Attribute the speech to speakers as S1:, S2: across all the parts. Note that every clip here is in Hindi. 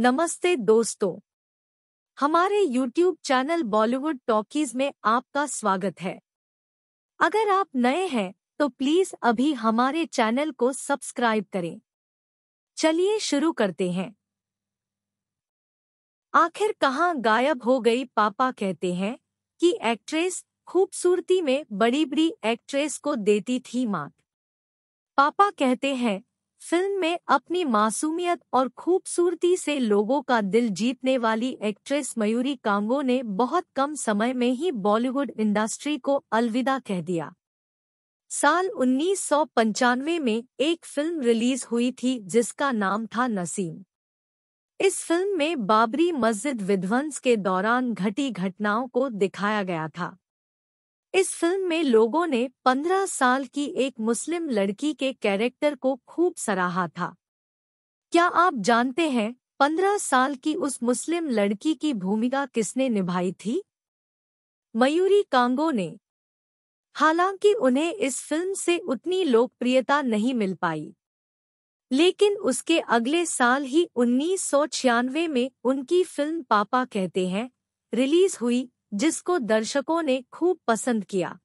S1: नमस्ते दोस्तों हमारे YouTube चैनल बॉलीवुड टॉकीज में आपका स्वागत है अगर आप नए हैं तो प्लीज अभी हमारे चैनल को सब्सक्राइब करें चलिए शुरू करते हैं आखिर कहाँ गायब हो गई पापा कहते हैं कि एक्ट्रेस खूबसूरती में बड़ी बड़ी एक्ट्रेस को देती थी मात पापा कहते हैं फिल्म में अपनी मासूमियत और खूबसूरती से लोगों का दिल जीतने वाली एक्ट्रेस मयूरी कांगो ने बहुत कम समय में ही बॉलीवुड इंडस्ट्री को अलविदा कह दिया साल उन्नीस में एक फिल्म रिलीज हुई थी जिसका नाम था नसीम इस फिल्म में बाबरी मस्जिद विध्वंस के दौरान घटी घटनाओं को दिखाया गया था इस फिल्म में लोगों ने 15 साल की एक मुस्लिम लड़की के कैरेक्टर को खूब सराहा था क्या आप जानते हैं 15 साल की उस मुस्लिम लड़की की भूमिका किसने निभाई थी मयूरी कांगो ने हालांकि उन्हें इस फिल्म से उतनी लोकप्रियता नहीं मिल पाई लेकिन उसके अगले साल ही उन्नीस में उनकी फिल्म पापा कहते हैं रिलीज हुई जिसको दर्शकों ने खूब पसंद किया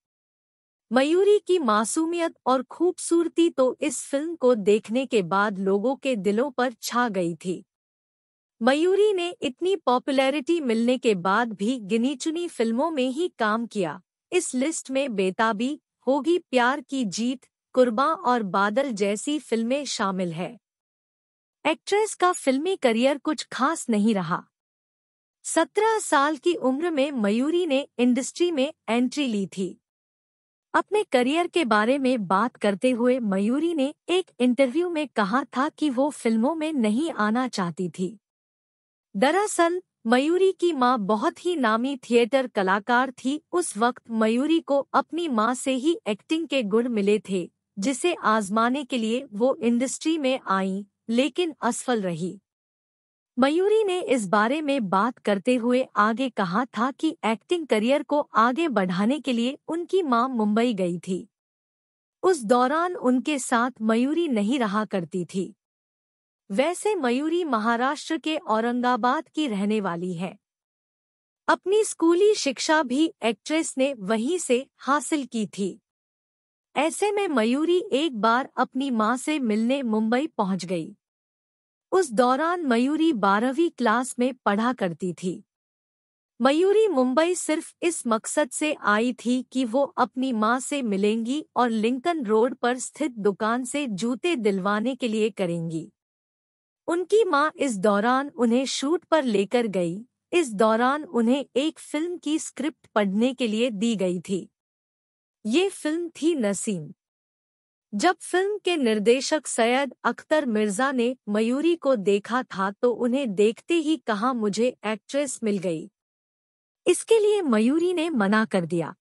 S1: मयूरी की मासूमियत और खूबसूरती तो इस फिल्म को देखने के बाद लोगों के दिलों पर छा गई थी मयूरी ने इतनी पॉपुलैरिटी मिलने के बाद भी गिनी चुनी फिल्मों में ही काम किया इस लिस्ट में बेताबी होगी प्यार की जीत कुर्बा और बादल जैसी फिल्में शामिल है एक्ट्रेस का फिल्मी करियर कुछ खास नहीं रहा सत्रह साल की उम्र में मयूरी ने इंडस्ट्री में एंट्री ली थी अपने करियर के बारे में बात करते हुए मयूरी ने एक इंटरव्यू में कहा था कि वो फिल्मों में नहीं आना चाहती थी दरअसल मयूरी की माँ बहुत ही नामी थिएटर कलाकार थी उस वक्त मयूरी को अपनी माँ से ही एक्टिंग के गुण मिले थे जिसे आजमाने के लिए वो इंडस्ट्री में आई लेकिन असफल रही मयूरी ने इस बारे में बात करते हुए आगे कहा था कि एक्टिंग करियर को आगे बढ़ाने के लिए उनकी मां मुंबई गई थी उस दौरान उनके साथ मयूरी नहीं रहा करती थी वैसे मयूरी महाराष्ट्र के औरंगाबाद की रहने वाली है अपनी स्कूली शिक्षा भी एक्ट्रेस ने वहीं से हासिल की थी ऐसे में मयूरी एक बार अपनी मां से मिलने मुंबई पहुंच गई उस दौरान मयूरी बारहवीं क्लास में पढ़ा करती थी मयूरी मुंबई सिर्फ इस मकसद से आई थी कि वो अपनी माँ से मिलेंगी और लिंकन रोड पर स्थित दुकान से जूते दिलवाने के लिए करेंगी उनकी माँ इस दौरान उन्हें शूट पर लेकर गई इस दौरान उन्हें एक फिल्म की स्क्रिप्ट पढ़ने के लिए दी गई थी ये फिल्म थी नसीम जब फिल्म के निर्देशक सैयद अख्तर मिर्जा ने मयूरी को देखा था तो उन्हें देखते ही कहा मुझे एक्ट्रेस मिल गई इसके लिए मयूरी ने मना कर दिया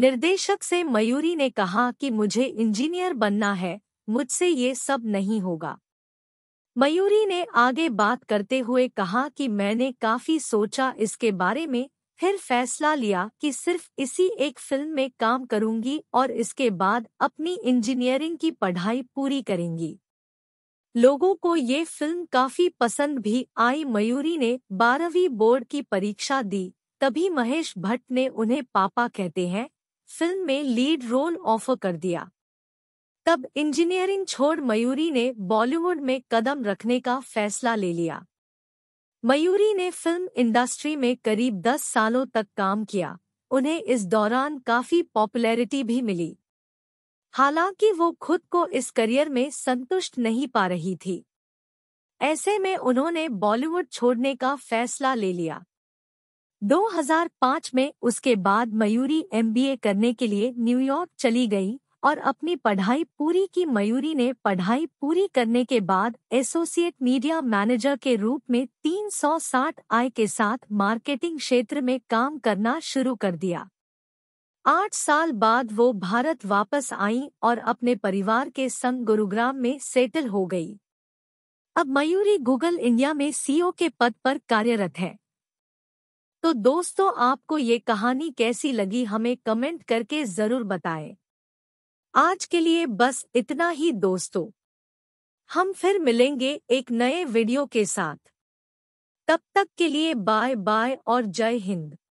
S1: निर्देशक से मयूरी ने कहा कि मुझे इंजीनियर बनना है मुझसे ये सब नहीं होगा मयूरी ने आगे बात करते हुए कहा कि मैंने काफी सोचा इसके बारे में फिर फैसला लिया कि सिर्फ इसी एक फिल्म में काम करूंगी और इसके बाद अपनी इंजीनियरिंग की पढ़ाई पूरी करेंगी लोगों को ये फिल्म काफी पसंद भी आई मयूरी ने बारहवीं बोर्ड की परीक्षा दी तभी महेश भट्ट ने उन्हें पापा कहते हैं फिल्म में लीड रोल ऑफर कर दिया तब इंजीनियरिंग छोड़ मयूरी ने बॉलीवुड में कदम रखने का फैसला ले लिया मयूरी ने फिल्म इंडस्ट्री में करीब 10 सालों तक काम किया उन्हें इस दौरान काफी पॉपुलैरिटी भी मिली हालांकि वो खुद को इस करियर में संतुष्ट नहीं पा रही थी ऐसे में उन्होंने बॉलीवुड छोड़ने का फैसला ले लिया 2005 में उसके बाद मयूरी एमबीए करने के लिए न्यूयॉर्क चली गई और अपनी पढ़ाई पूरी की मयूरी ने पढ़ाई पूरी करने के बाद एसोसिएट मीडिया मैनेजर के रूप में 360 आय के साथ मार्केटिंग क्षेत्र में काम करना शुरू कर दिया आठ साल बाद वो भारत वापस आई और अपने परिवार के संग गुरुग्राम में सेटल हो गई अब मयूरी गूगल इंडिया में सीईओ के पद पर कार्यरत है तो दोस्तों आपको ये कहानी कैसी लगी हमें कमेंट करके ज़रूर बताएं। आज के लिए बस इतना ही दोस्तों हम फिर मिलेंगे एक नए वीडियो के साथ तब तक के लिए बाय बाय और जय हिंद